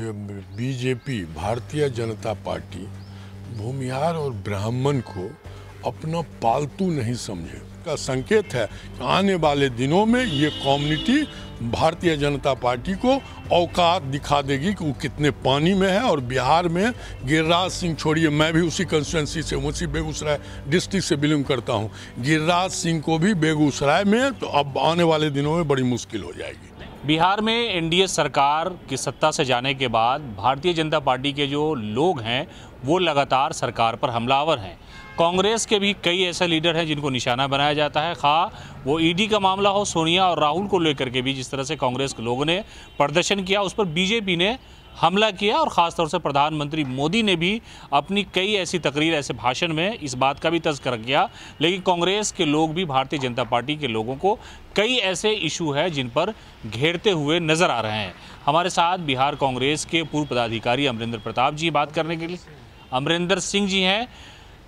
BJP भारतीय जनता party Bhumihar और ब्राह्मण को अपना पालतू नहीं समझे का संकेत है कि आने वाले दिनों में ये कम्युनिटी भारतीय जनता पार्टी को औकात दिखा देगी कि वो कितने पानी में है और बिहार में गिरिराज सिंह छोड़िए मैं भी उसी कंस्टिटेंसी से उसी बेगूसराय डिस्ट्रिक्ट से बिलोंग करता हूँ गिरिराज सिंह को भी बेगूसराय में तो अब आने वाले दिनों में बड़ी मुश्किल हो जाएगी बिहार में एनडीए सरकार की सत्ता से जाने के बाद भारतीय जनता पार्टी के जो लोग हैं वो लगातार सरकार पर हमलावर हैं कांग्रेस के भी कई ऐसे लीडर हैं जिनको निशाना बनाया जाता है खा वो ईडी का मामला हो सोनिया और राहुल को लेकर के भी जिस तरह से कांग्रेस के लोगों ने प्रदर्शन किया उस पर बीजेपी ने हमला किया और ख़ासतौर से प्रधानमंत्री मोदी ने भी अपनी कई ऐसी तकरीर ऐसे भाषण में इस बात का भी तस्कर किया लेकिन कांग्रेस के लोग भी भारतीय जनता पार्टी के लोगों को कई ऐसे इशू है जिन पर घेरते हुए नज़र आ रहे हैं हमारे साथ बिहार कांग्रेस के पूर्व पदाधिकारी अमरिंदर प्रताप जी बात करने के लिए अमरिंदर सिंह जी हैं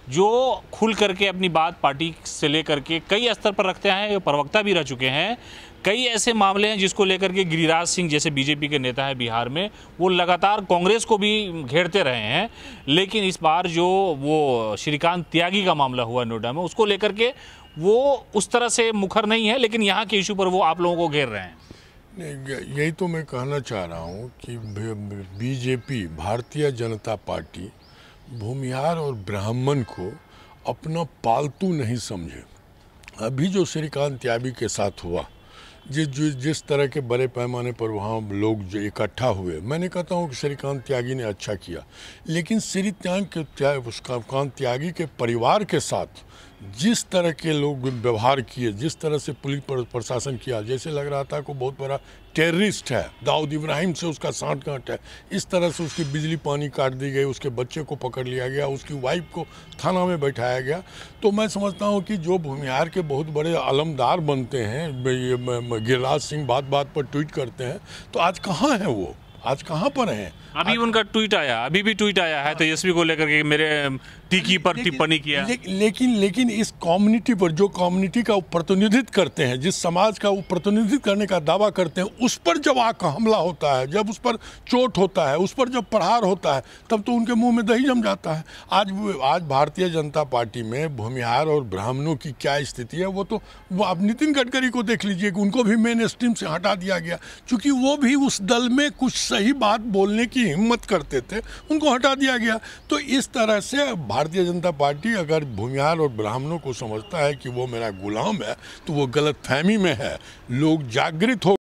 जो खुल करके अपनी बात पार्टी से लेकर के कई स्तर पर रखते हैं प्रवक्ता भी रह चुके हैं कई ऐसे मामले हैं जिसको लेकर के गिरिराज सिंह जैसे बीजेपी के नेता हैं बिहार में वो लगातार कांग्रेस को भी घेरते रहे हैं लेकिन इस बार जो वो श्रीकांत त्यागी का मामला हुआ नोएडा में उसको लेकर के वो उस तरह से मुखर नहीं है लेकिन यहाँ के इशू पर वो आप लोगों को घेर रहे हैं यही तो मैं कहना चाह रहा हूँ कि बीजेपी भारतीय जनता पार्टी भूमिहार और ब्राह्मण को अपना पालतू नहीं समझे अभी जो श्रीकांत त्यागी के साथ हुआ जिस जिस तरह के बड़े पैमाने पर वहाँ लोग जो इकट्ठा हुए मैंने कहता हूँ कि श्रीकांत त्यागी ने अच्छा किया लेकिन श्री त्याग के त्याग श्रीकांत त्यागी के परिवार के साथ जिस तरह के लोग व्यवहार किए जिस तरह से पुलिस प्रशासन किया जैसे लग रहा था को बहुत बड़ा टेररिस्ट है दाऊद इब्राहिम से उसका साठ गांठ है इस तरह से उसकी बिजली पानी काट दी गई उसके बच्चे को पकड़ लिया गया उसकी वाइफ को थाना में बैठाया गया तो मैं समझता हूँ कि जो भूमिहार के बहुत बड़े आलमदार बनते हैं गिरिराज सिंह बात बात पर ट्वीट करते हैं तो आज कहाँ हैं वो आज कहाँ पर हैं अभी उनका ट्वीट आया अभी भी ट्वीट आया है तेजस्वी तो हाँ। को लेकर के मेरे टीकी पर टिप्पणी किया ले, लेकिन लेकिन इस कम्युनिटी पर जो कम्युनिटी का प्रतिनिधित्व करते हैं जिस समाज का वो प्रतिनिधित्व करने का दावा करते हैं उस पर जब आग का हमला होता है जब उस पर चोट होता है उस पर जब प्रहार होता है तब तो उनके मुंह में दही जम जाता है आज आज भारतीय जनता पार्टी में भूमिहार और ब्राह्मणों की क्या स्थिति है वो तो वो आप नितिन गडकरी को देख लीजिए उनको भी मेन स्ट्रीम से हटा दिया गया चूँकि वो भी उस दल में कुछ सही बात बोलने की हिम्मत करते थे उनको हटा दिया गया तो इस तरह से भारतीय जनता पार्टी अगर भूमिहार और ब्राह्मणों को समझता है कि वो मेरा गुलाम है तो वो गलत फहमी में है लोग जागृत हो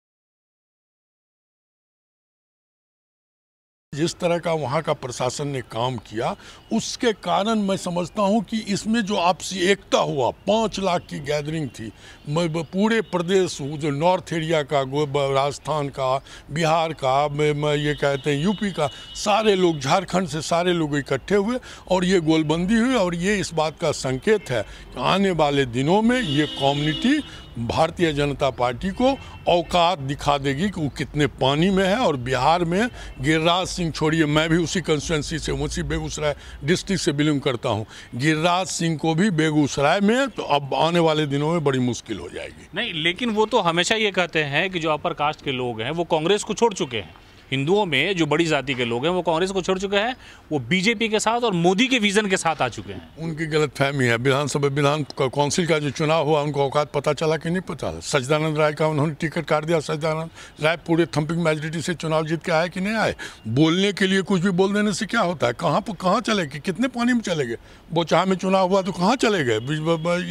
जिस तरह का वहाँ का प्रशासन ने काम किया उसके कारण मैं समझता हूँ कि इसमें जो आपसी एकता हुआ पाँच लाख की गैदरिंग थी मैं पूरे प्रदेश हूँ जो नॉर्थ एरिया का राजस्थान का बिहार का मैं, मैं ये कहते हैं यूपी का सारे लोग झारखंड से सारे लोग इकट्ठे हुए और ये गोलबंदी हुई और ये इस बात का संकेत है कि आने वाले दिनों में ये कम्युनिटी भारतीय जनता पार्टी को औकात दिखा देगी कि वो कितने पानी में है और बिहार में गिरिराज सिंह छोड़िए मैं भी उसी कंस्टिटेंसी से उसी बेगूसराय डिस्ट्रिक्ट से बिलोंग करता हूँ गिरिराज सिंह को भी बेगूसराय में तो अब आने वाले दिनों में बड़ी मुश्किल हो जाएगी नहीं लेकिन वो तो हमेशा ये कहते हैं कि जो अपर कास्ट के लोग हैं वो कांग्रेस को छोड़ चुके हैं हिंदुओं में जो बड़ी जाति के लोग हैं वो कांग्रेस को छोड़ चुके हैं वो बीजेपी के साथ और मोदी के विजन के साथ आ चुके हैं उनकी गलत फहमी है विधानसभा विधान काउंसिल का जो चुनाव हुआ उनको औकात पता चला कि नहीं पता सचिदानंद राय का उन्होंने टिकट काट दिया सजदानंद राय पूरे थम्पिंग मेजोरिटी से चुनाव जीत के आए कि नहीं आए बोलने के लिए कुछ भी बोल देने से क्या होता है कहाँ पर कहाँ चले गए कितने पानी में चले गए बोचाह में चुनाव हुआ तो कहाँ चले गए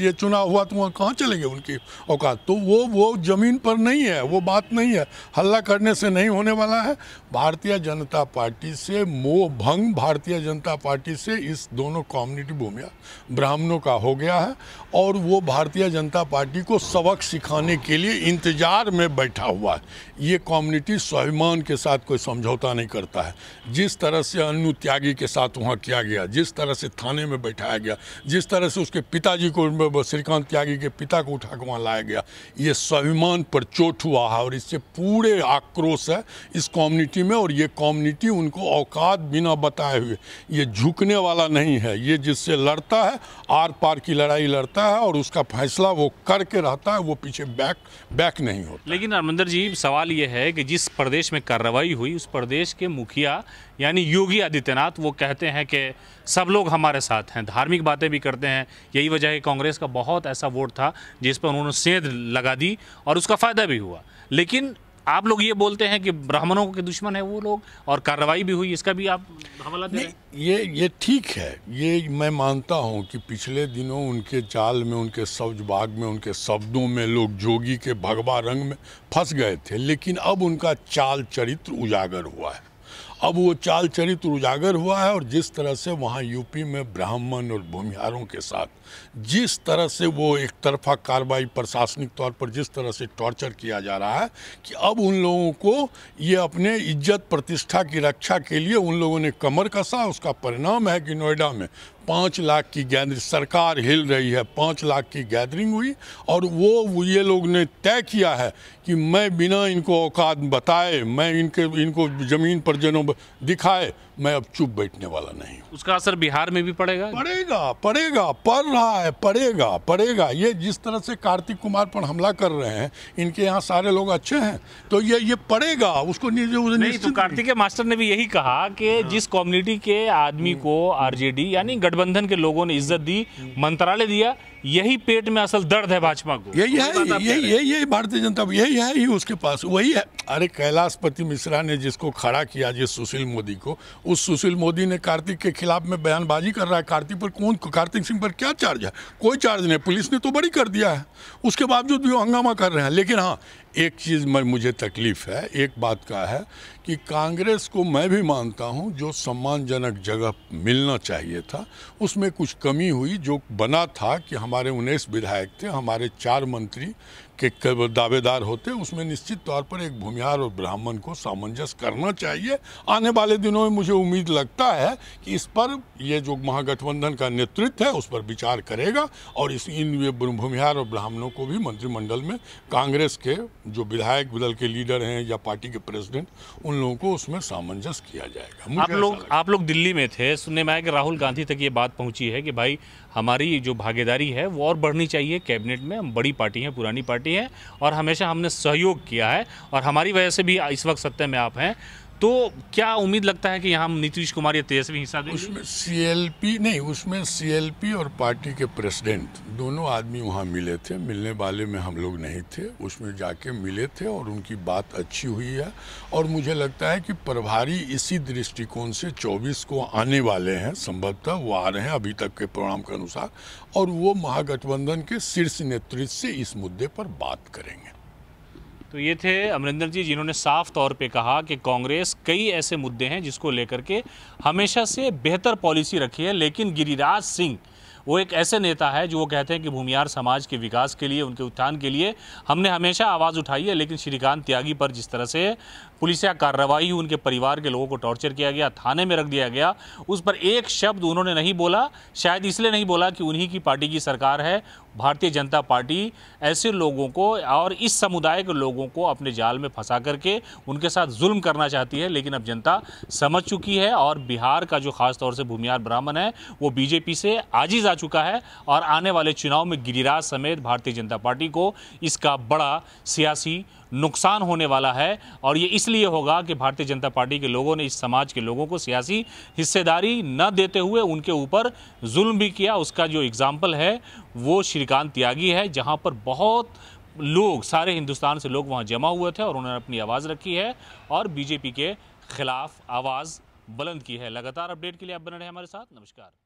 ये चुनाव हुआ तो वहाँ कहाँ चले गए उनकी औकात तो वो वो ज़मीन पर नहीं है वो बात नहीं है हल्ला करने से नहीं होने वाला है भारतीय जनता पार्टी से मोह भंग भारतीय जनता पार्टी से इस दोनों कम्युनिटी भूमिया ब्राह्मणों का हो गया है और वो भारतीय जनता पार्टी को सबक सिखाने के लिए इंतजार में बैठा हुआ है ये कम्युनिटी स्वाभिमान के साथ कोई समझौता नहीं करता है जिस तरह से अनु त्यागी के साथ वहाँ किया गया जिस तरह से थाने में बैठाया गया जिस तरह से उसके पिताजी को श्रीकांत त्यागी के पिता को उठा कर वहाँ लाया गया ये स्वाभिमान पर चोट हुआ है और इससे पूरे आक्रोश है इस कॉम कम्युनिटी में और ये कम्युनिटी उनको औकात बिना बताए हुए ये झुकने वाला नहीं है ये जिससे लड़ता है आर पार की लड़ाई लड़ता है और उसका फैसला वो करके रहता है वो पीछे बैक बैक नहीं होता लेकिन हरमंदर जी सवाल ये है कि जिस प्रदेश में कार्रवाई हुई उस प्रदेश के मुखिया यानी योगी आदित्यनाथ वो कहते हैं कि सब लोग हमारे साथ हैं धार्मिक बातें भी करते हैं यही वजह है कांग्रेस का बहुत ऐसा वोट था जिस पर उन्होंने सेंध लगा दी और उसका फ़ायदा भी हुआ लेकिन आप लोग ये बोलते हैं कि ब्राह्मणों के दुश्मन है वो लोग और कार्रवाई भी हुई इसका भी आप हवाला दे ये ये ठीक है ये मैं मानता हूँ कि पिछले दिनों उनके चाल में उनके शब्द बाग में उनके शब्दों में लोग जोगी के भगवा रंग में फंस गए थे लेकिन अब उनका चाल चरित्र उजागर हुआ है अब वो चाल चरित्र उजागर हुआ है और जिस तरह से वहाँ यूपी में ब्राह्मण और भूमिहारों के साथ जिस तरह से वो एक तरफा कार्रवाई प्रशासनिक तौर पर जिस तरह से टॉर्चर किया जा रहा है कि अब उन लोगों को ये अपने इज्जत प्रतिष्ठा की रक्षा के लिए उन लोगों ने कमर कसा उसका परिणाम है कि नोएडा में पाँच लाख की गैदरिंग सरकार हिल रही है पाँच लाख की गैदरिंग हुई और वो ये लोग ने तय किया है कि मैं बिना इनको औकात बताए मैं इनके इनको ज़मीन पर जनों दिखाए मैं अब चुप बैठने वाला नहीं हूँ उसका असर बिहार में भी पड़ेगा पड़ेगा पड़ेगा पड़ रहा है पड़ेगा पड़ेगा ये जिस तरह से कार्तिक कुमार पर हमला कर रहे हैं इनके यहाँ सारे लोग अच्छे हैं तो ये ये पड़ेगा उसको नहीं, नहीं तो कार्तिक मास्टर ने भी यही कहा कि हाँ। जिस कम्युनिटी के आदमी को आरजेडी यानी गठबंधन के लोगों ने इज्जत दी हम्म। मंत्रालय दिया यही पेट में असल दर्द है भाजपा को यही है यही यही यही भारतीय जनता यही है ही उसके पास वही है अरे कैलाशपति मिश्रा ने जिसको खड़ा किया जिस सुशील मोदी को उस सुशील मोदी ने कार्तिक के खिलाफ में बयानबाजी कर रहा है कार्तिक पर कौन कार्तिक सिंह पर क्या चार्ज है कोई चार्ज नहीं पुलिस ने तो बड़ी कर दिया है उसके बावजूद भी वो हंगामा कर रहे हैं लेकिन हाँ एक चीज़ में मुझे तकलीफ़ है एक बात का है कि कांग्रेस को मैं भी मानता हूं जो सम्मानजनक जगह मिलना चाहिए था उसमें कुछ कमी हुई जो बना था कि हमारे उन्नीस विधायक थे हमारे चार मंत्री के दावेदार होते उसमें निश्चित तौर पर एक भूमिहार और ब्राह्मण को सामंजस्य करना चाहिए आने वाले दिनों में मुझे उम्मीद लगता है कि इस पर ये जो महागठबंधन का नेतृत्व है उस पर विचार करेगा और इस इन भूमिहार और ब्राह्मणों को भी मंत्रिमंडल में कांग्रेस के जो विधायक दल के लीडर हैं या पार्टी के प्रेसिडेंट उन लोगों को उसमें सामंजस्य किया जाएगा आप लोग आप लोग दिल्ली में थे सुनने में आया कि राहुल गांधी तक ये बात पहुँची है कि भाई हमारी जो भागीदारी है वो और बढ़नी चाहिए कैबिनेट में हम बड़ी पार्टी हैं पुरानी पार्टी हैं और हमेशा हमने सहयोग किया है और हमारी वजह से भी इस वक्त सत्य में आप हैं तो क्या उम्मीद लगता है कि यहाँ नीतीश कुमार या तेजस्वी हिस्सा देंगे उसमें सीएलपी नहीं उसमें सीएलपी और पार्टी के प्रेसिडेंट दोनों आदमी वहाँ मिले थे मिलने वाले में हम लोग नहीं थे उसमें जाके मिले थे और उनकी बात अच्छी हुई है और मुझे लगता है कि प्रभारी इसी दृष्टिकोण से 24 को आने वाले हैं संभवतः वो आ रहे हैं अभी तक के प्रोग्राम के अनुसार और वो महागठबंधन के शीर्ष नेतृत्व से इस मुद्दे पर बात करेंगे तो ये थे अमरिंदर जी जिन्होंने साफ तौर पे कहा कि कांग्रेस कई ऐसे मुद्दे हैं जिसको लेकर के हमेशा से बेहतर पॉलिसी रखी है लेकिन गिरिराज सिंह वो एक ऐसे नेता है जो वो कहते हैं कि भूमियार समाज के विकास के लिए उनके उत्थान के लिए हमने हमेशा आवाज़ उठाई है लेकिन श्रीकांत त्यागी पर जिस तरह से पुलिसिया कार्रवाई हुई उनके परिवार के लोगों को टॉर्चर किया गया थाने में रख दिया गया उस पर एक शब्द उन्होंने नहीं बोला शायद इसलिए नहीं बोला कि उन्हीं की पार्टी की सरकार है भारतीय जनता पार्टी ऐसे लोगों को और इस समुदाय के लोगों को अपने जाल में फंसा करके उनके साथ जुल्म करना चाहती है लेकिन अब जनता समझ चुकी है और बिहार का जो खास तौर से भूमिहार ब्राह्मण है वो बीजेपी से आजीज आ चुका है और आने वाले चुनाव में गिरिराज समेत भारतीय जनता पार्टी को इसका बड़ा सियासी नुकसान होने वाला है और ये इसलिए होगा कि भारतीय जनता पार्टी के लोगों ने इस समाज के लोगों को सियासी हिस्सेदारी न देते हुए उनके ऊपर जुल्म भी किया उसका जो एग्ज़ाम्पल है वो श्रीकांत त्यागी है जहाँ पर बहुत लोग सारे हिंदुस्तान से लोग वहाँ जमा हुए थे और उन्होंने अपनी आवाज़ रखी है और बीजेपी के खिलाफ आवाज़ बुलंद की है लगातार अपडेट के लिए आप बने रहे हमारे साथ नमस्कार